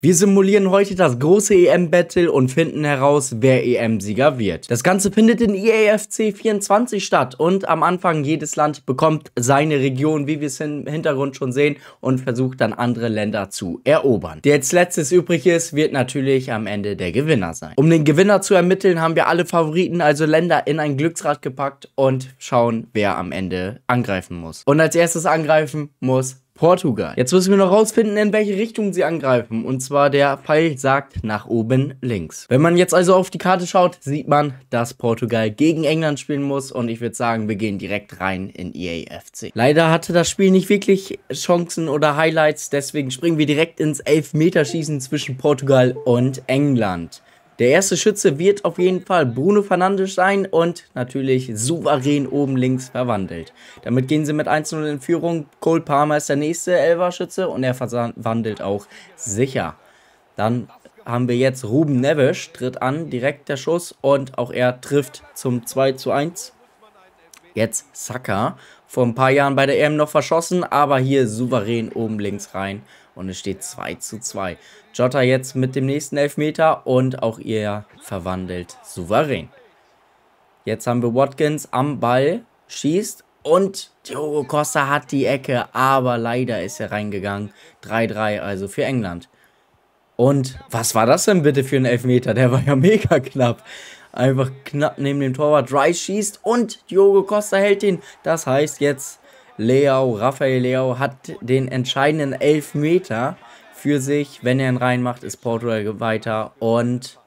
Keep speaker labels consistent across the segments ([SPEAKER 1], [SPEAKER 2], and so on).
[SPEAKER 1] Wir simulieren heute das große EM-Battle und finden heraus, wer EM-Sieger wird. Das Ganze findet in EAFC 24 statt und am Anfang jedes Land bekommt seine Region, wie wir es im Hintergrund schon sehen, und versucht dann andere Länder zu erobern. Der jetzt letztes übrig ist, wird natürlich am Ende der Gewinner sein. Um den Gewinner zu ermitteln, haben wir alle Favoriten, also Länder, in ein Glücksrad gepackt und schauen, wer am Ende angreifen muss. Und als erstes angreifen muss Portugal. Jetzt müssen wir noch rausfinden, in welche Richtung sie angreifen. Und zwar der Pfeil sagt nach oben links. Wenn man jetzt also auf die Karte schaut, sieht man, dass Portugal gegen England spielen muss. Und ich würde sagen, wir gehen direkt rein in EAFC. Leider hatte das Spiel nicht wirklich Chancen oder Highlights. Deswegen springen wir direkt ins Elfmeterschießen zwischen Portugal und England. Der erste Schütze wird auf jeden Fall Bruno Fernandes sein und natürlich souverän oben links verwandelt. Damit gehen sie mit 1-0 in Führung. Cole Palmer ist der nächste Elva-Schütze und er verwandelt auch sicher. Dann haben wir jetzt Ruben Neves, tritt an, direkt der Schuss und auch er trifft zum 2 1. Jetzt Saka vor ein paar Jahren bei der EM noch verschossen, aber hier souverän oben links rein und es steht 2 zu 2. Jota jetzt mit dem nächsten Elfmeter und auch ihr verwandelt souverän. Jetzt haben wir Watkins am Ball, schießt und Diogo Costa hat die Ecke, aber leider ist er reingegangen. 3-3 also für England. Und was war das denn bitte für ein Elfmeter? Der war ja mega knapp einfach knapp neben dem Torwart Rice schießt und Diogo Costa hält ihn. Das heißt jetzt, Leao, Rafael Leao hat den entscheidenden Elfmeter für sich. Wenn er ihn reinmacht, ist Portugal weiter und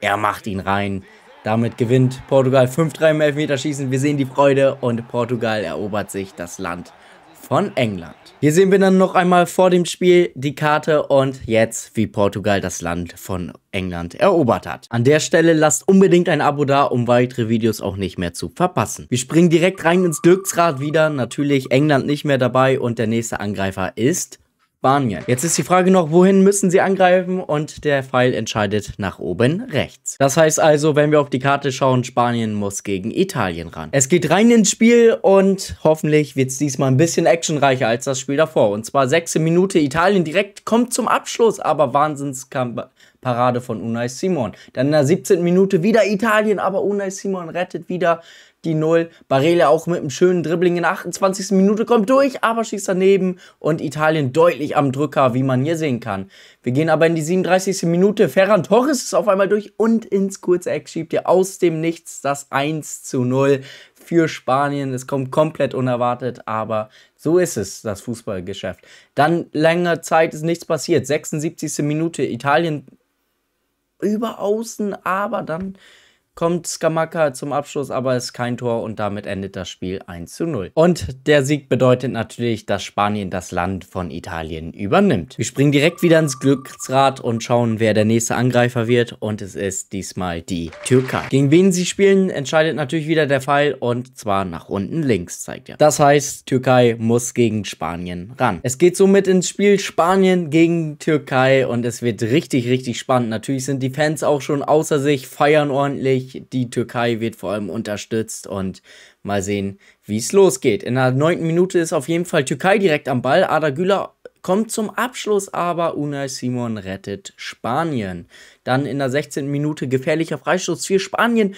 [SPEAKER 1] er macht ihn rein. Damit gewinnt Portugal 5-3 im Elfmeterschießen. Wir sehen die Freude und Portugal erobert sich das Land von England. Hier sehen wir dann noch einmal vor dem Spiel die Karte und jetzt, wie Portugal das Land von England erobert hat. An der Stelle lasst unbedingt ein Abo da, um weitere Videos auch nicht mehr zu verpassen. Wir springen direkt rein ins Glücksrad wieder, natürlich England nicht mehr dabei und der nächste Angreifer ist Spanien. Jetzt ist die Frage noch, wohin müssen sie angreifen? Und der Pfeil entscheidet nach oben rechts. Das heißt also, wenn wir auf die Karte schauen, Spanien muss gegen Italien ran. Es geht rein ins Spiel und hoffentlich wird es diesmal ein bisschen actionreicher als das Spiel davor. Und zwar sechste Minute, Italien direkt kommt zum Abschluss, aber Wahnsinnskamp. Parade von Unai Simon. Dann in der 17. Minute wieder Italien, aber Unai Simon rettet wieder die Null. Barella auch mit einem schönen Dribbling in der 28. Minute kommt durch, aber schießt daneben und Italien deutlich am Drücker, wie man hier sehen kann. Wir gehen aber in die 37. Minute. Ferran Torres ist auf einmal durch und ins kurze Eck schiebt ihr aus dem Nichts das 1 zu 0 für Spanien. Es kommt komplett unerwartet, aber so ist es, das Fußballgeschäft. Dann lange Zeit ist nichts passiert. 76. Minute, Italien über außen, aber dann kommt Skamaka zum Abschluss, aber ist kein Tor und damit endet das Spiel 1 zu 0. Und der Sieg bedeutet natürlich, dass Spanien das Land von Italien übernimmt. Wir springen direkt wieder ins Glücksrad und schauen, wer der nächste Angreifer wird und es ist diesmal die Türkei. Gegen wen sie spielen, entscheidet natürlich wieder der Pfeil und zwar nach unten links zeigt er. Das heißt, Türkei muss gegen Spanien ran. Es geht somit ins Spiel Spanien gegen Türkei und es wird richtig, richtig spannend. Natürlich sind die Fans auch schon außer sich, feiern ordentlich, die Türkei wird vor allem unterstützt und mal sehen, wie es losgeht. In der neunten Minute ist auf jeden Fall Türkei direkt am Ball. Ada Güler kommt zum Abschluss, aber Unai Simon rettet Spanien. Dann in der 16. Minute gefährlicher Freistoß für Spanien.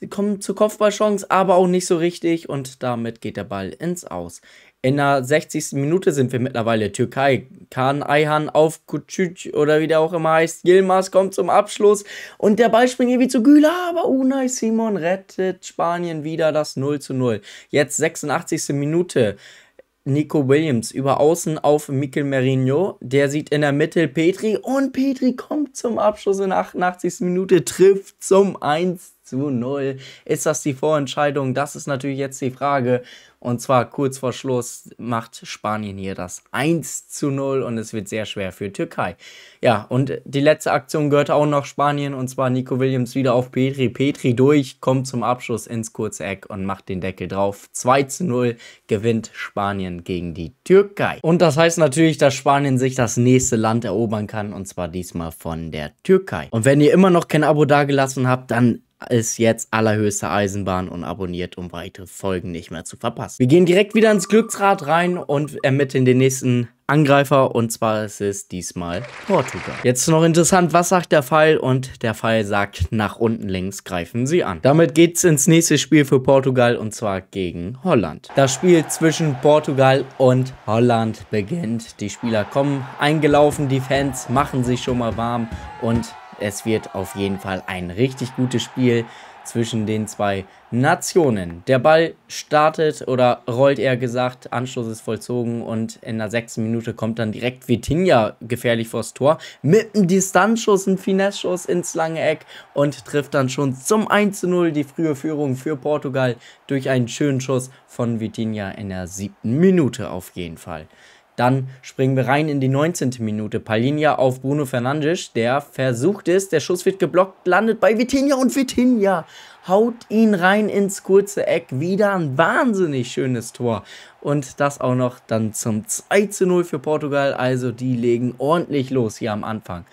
[SPEAKER 1] Sie kommen zur Kopfballchance, aber auch nicht so richtig und damit geht der Ball ins Aus. In der 60. Minute sind wir mittlerweile Türkei. Kahn Ayhan auf Kucic oder wie der auch immer heißt. Gilmas kommt zum Abschluss und der Ball springt irgendwie zu Güler, aber Unai Simon rettet Spanien wieder das 0 zu 0. Jetzt 86. Minute. Nico Williams über außen auf Mikel Merino. Der sieht in der Mitte Petri und Petri kommt zum Abschluss in der 88. Minute, trifft zum 1 zu 0. Ist das die Vorentscheidung? Das ist natürlich jetzt die Frage. Und zwar kurz vor Schluss macht Spanien hier das 1 zu 0 und es wird sehr schwer für Türkei. Ja, und die letzte Aktion gehört auch noch Spanien und zwar Nico Williams wieder auf Petri. Petri durch, kommt zum Abschluss ins Kurzeck und macht den Deckel drauf. 2 zu 0 gewinnt Spanien gegen die Türkei. Und das heißt natürlich, dass Spanien sich das nächste Land erobern kann und zwar diesmal von der Türkei. Und wenn ihr immer noch kein Abo dagelassen habt, dann ist jetzt allerhöchste Eisenbahn und abonniert, um weitere Folgen nicht mehr zu verpassen. Wir gehen direkt wieder ins Glücksrad rein und ermitteln den nächsten Angreifer und zwar ist es diesmal Portugal. Jetzt noch interessant, was sagt der Pfeil und der Pfeil sagt, nach unten links greifen sie an. Damit geht's ins nächste Spiel für Portugal und zwar gegen Holland. Das Spiel zwischen Portugal und Holland beginnt. Die Spieler kommen eingelaufen, die Fans machen sich schon mal warm und es wird auf jeden Fall ein richtig gutes Spiel zwischen den zwei Nationen. Der Ball startet oder rollt eher gesagt, Anschluss ist vollzogen und in der sechsten Minute kommt dann direkt Vitinha gefährlich vors Tor mit einem Distanzschuss, einem Finesse-Schuss ins lange Eck und trifft dann schon zum 1:0 die frühe Führung für Portugal durch einen schönen Schuss von Vitinha in der siebten Minute auf jeden Fall. Dann springen wir rein in die 19. Minute. Palinja auf Bruno Fernandes, der versucht es, der Schuss wird geblockt, landet bei Vitinha und Vitinha haut ihn rein ins kurze Eck. Wieder ein wahnsinnig schönes Tor. Und das auch noch dann zum 2 zu 0 für Portugal. Also die legen ordentlich los hier am Anfang.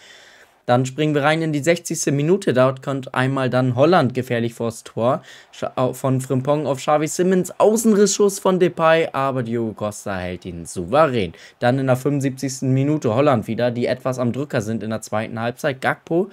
[SPEAKER 1] Dann springen wir rein in die 60. Minute. Dort kommt einmal dann Holland gefährlich vors Tor. Von Frimpong auf Xavi Simmons. Außenrissschuss von Depay, aber Diogo Costa hält ihn souverän. Dann in der 75. Minute Holland wieder, die etwas am Drücker sind in der zweiten Halbzeit. Gakpo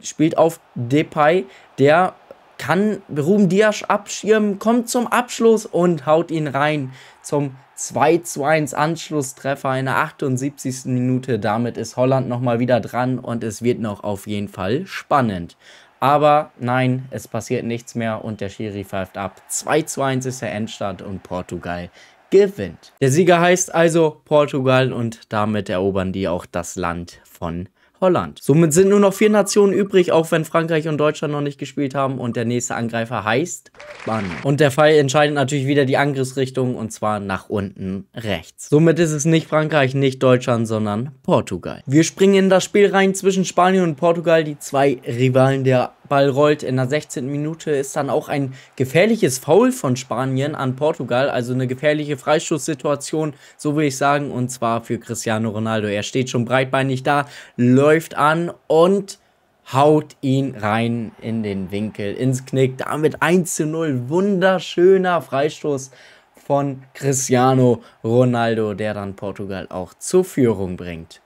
[SPEAKER 1] spielt auf Depay, der kann Ruben Dias abschirmen, kommt zum Abschluss und haut ihn rein zum 2 zu 1 Anschlusstreffer in der 78. Minute. Damit ist Holland nochmal wieder dran und es wird noch auf jeden Fall spannend. Aber nein, es passiert nichts mehr und der Schiri pfeift ab. 2 zu 1 ist der Endstand und Portugal gewinnt. Der Sieger heißt also Portugal und damit erobern die auch das Land von Holland. Somit sind nur noch vier Nationen übrig, auch wenn Frankreich und Deutschland noch nicht gespielt haben. Und der nächste Angreifer heißt Spanien. Und der Fall entscheidet natürlich wieder die Angriffsrichtung und zwar nach unten rechts. Somit ist es nicht Frankreich, nicht Deutschland, sondern Portugal. Wir springen in das Spiel rein zwischen Spanien und Portugal, die zwei Rivalen der Ball rollt in der 16. Minute, ist dann auch ein gefährliches Foul von Spanien an Portugal, also eine gefährliche Freistoßsituation, so will ich sagen, und zwar für Cristiano Ronaldo. Er steht schon breitbeinig da, läuft an und haut ihn rein in den Winkel, ins Knick, damit 1 zu 0, wunderschöner Freistoß von Cristiano Ronaldo, der dann Portugal auch zur Führung bringt.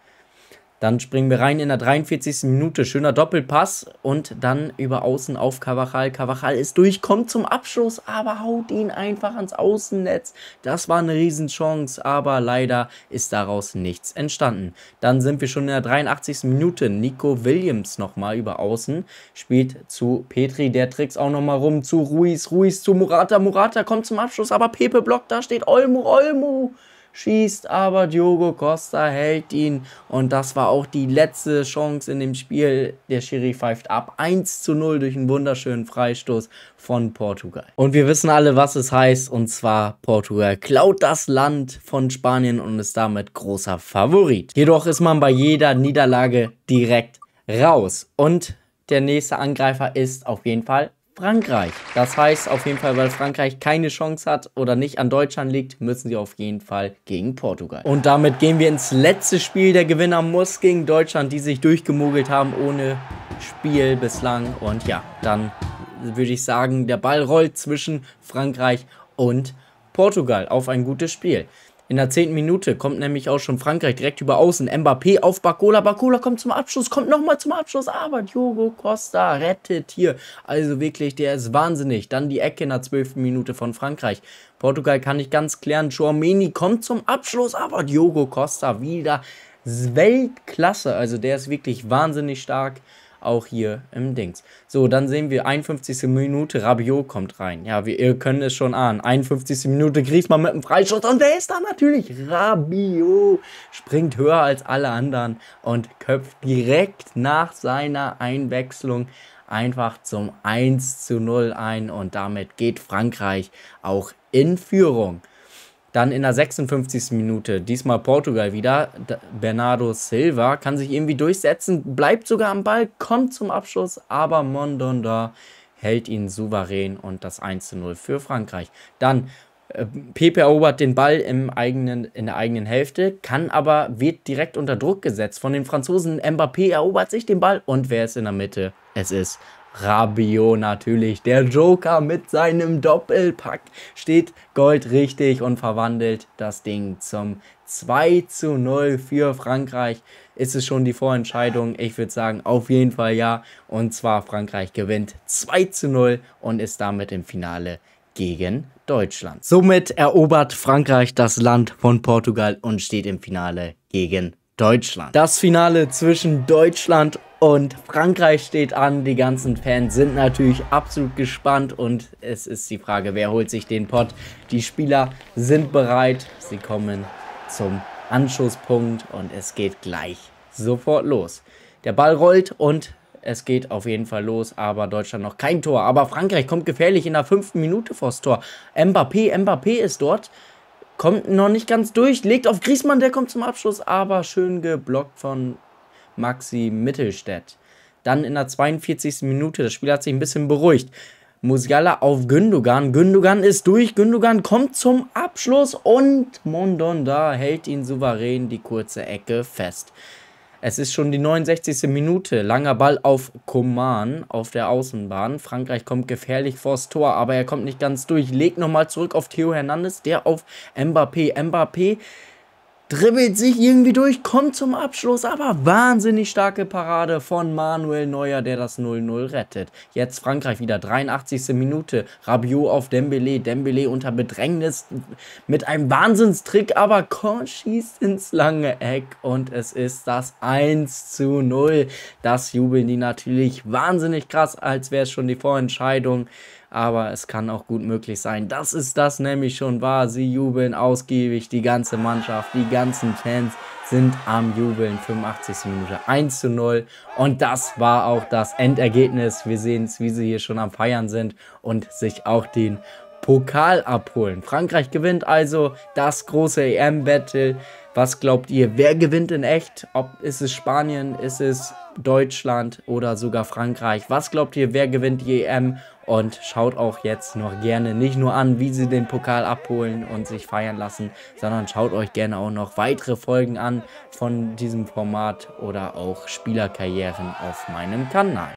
[SPEAKER 1] Dann springen wir rein in der 43. Minute. Schöner Doppelpass und dann über außen auf Cavachal. Cavachal ist durch, kommt zum Abschluss, aber haut ihn einfach ans Außennetz. Das war eine Riesenchance, aber leider ist daraus nichts entstanden. Dann sind wir schon in der 83. Minute. Nico Williams nochmal über außen spielt zu Petri. Der Tricks auch nochmal rum zu Ruiz. Ruiz zu Murata. Murata kommt zum Abschluss, aber Pepe blockt. Da steht Olmu, Olmu schießt aber Diogo Costa, hält ihn und das war auch die letzte Chance in dem Spiel. Der Schiri pfeift ab 1 zu 0 durch einen wunderschönen Freistoß von Portugal. Und wir wissen alle, was es heißt und zwar Portugal klaut das Land von Spanien und ist damit großer Favorit. Jedoch ist man bei jeder Niederlage direkt raus und der nächste Angreifer ist auf jeden Fall Frankreich. Das heißt auf jeden Fall, weil Frankreich keine Chance hat oder nicht an Deutschland liegt, müssen sie auf jeden Fall gegen Portugal. Und damit gehen wir ins letzte Spiel. Der Gewinner muss gegen Deutschland, die sich durchgemogelt haben ohne Spiel bislang. Und ja, dann würde ich sagen, der Ball rollt zwischen Frankreich und Portugal auf ein gutes Spiel. In der zehnten Minute kommt nämlich auch schon Frankreich direkt über außen. Mbappé auf Bakola. Bakola kommt zum Abschluss, kommt nochmal zum Abschluss. Aber Diogo Costa rettet hier. Also wirklich, der ist wahnsinnig. Dann die Ecke in der zwölften Minute von Frankreich. Portugal kann ich ganz klären. Chouameni kommt zum Abschluss. Aber Diogo Costa wieder Weltklasse. Also der ist wirklich wahnsinnig stark auch hier im Dings. So, dann sehen wir 51. Minute, Rabiot kommt rein. Ja, wir, ihr könnt es schon ahnen. 51. Minute Griezmann mit dem Freischuss und wer ist da natürlich? Rabiot springt höher als alle anderen und köpft direkt nach seiner Einwechslung einfach zum 1 zu 0 ein und damit geht Frankreich auch in Führung. Dann in der 56. Minute, diesmal Portugal wieder. Bernardo Silva kann sich irgendwie durchsetzen, bleibt sogar am Ball, kommt zum Abschluss, aber Mondonda hält ihn souverän und das 1 zu 0 für Frankreich. Dann äh, Pepe erobert den Ball im eigenen, in der eigenen Hälfte, kann aber, wird direkt unter Druck gesetzt von den Franzosen. Mbappé erobert sich den Ball und wer ist in der Mitte? Es ist Rabio natürlich. Der Joker mit seinem Doppelpack steht goldrichtig und verwandelt das Ding zum 2 zu 0 für Frankreich. Ist es schon die Vorentscheidung? Ich würde sagen, auf jeden Fall ja. Und zwar Frankreich gewinnt 2 zu 0 und ist damit im Finale gegen Deutschland. Somit erobert Frankreich das Land von Portugal und steht im Finale gegen Deutschland. Das Finale zwischen Deutschland und Frankreich steht an, die ganzen Fans sind natürlich absolut gespannt und es ist die Frage, wer holt sich den Pott. Die Spieler sind bereit, sie kommen zum Anschusspunkt und es geht gleich sofort los. Der Ball rollt und es geht auf jeden Fall los, aber Deutschland noch kein Tor. Aber Frankreich kommt gefährlich in der fünften Minute vors Tor. Mbappé, Mbappé ist dort, kommt noch nicht ganz durch, legt auf Griezmann, der kommt zum Abschluss, aber schön geblockt von Maxi Mittelstädt. Dann in der 42. Minute, das Spiel hat sich ein bisschen beruhigt. Musiala auf Gündogan. Gündogan ist durch. Gündogan kommt zum Abschluss und Mondonda hält ihn souverän die kurze Ecke fest. Es ist schon die 69. Minute. Langer Ball auf Koman auf der Außenbahn. Frankreich kommt gefährlich vors Tor, aber er kommt nicht ganz durch. Legt nochmal zurück auf Theo Hernandez, der auf Mbappé. Mbappé dribbelt sich irgendwie durch, kommt zum Abschluss, aber wahnsinnig starke Parade von Manuel Neuer, der das 0-0 rettet. Jetzt Frankreich wieder, 83. Minute, Rabiot auf Dembele, Dembele unter Bedrängnis mit einem Wahnsinnstrick, aber Korn schießt ins lange Eck und es ist das 1 0. Das jubeln die natürlich wahnsinnig krass, als wäre es schon die Vorentscheidung aber es kann auch gut möglich sein. Das ist das nämlich schon wahr. Sie jubeln ausgiebig, die ganze Mannschaft, die ganzen Fans sind am Jubeln. 85. Minute 1 zu 0. Und das war auch das Endergebnis. Wir sehen es, wie sie hier schon am Feiern sind und sich auch den Pokal abholen. Frankreich gewinnt also das große EM-Battle. Was glaubt ihr, wer gewinnt in echt? Ob ist es Spanien, ist es Deutschland oder sogar Frankreich? Was glaubt ihr, wer gewinnt die EM? Und schaut auch jetzt noch gerne nicht nur an, wie sie den Pokal abholen und sich feiern lassen, sondern schaut euch gerne auch noch weitere Folgen an von diesem Format oder auch Spielerkarrieren auf meinem Kanal.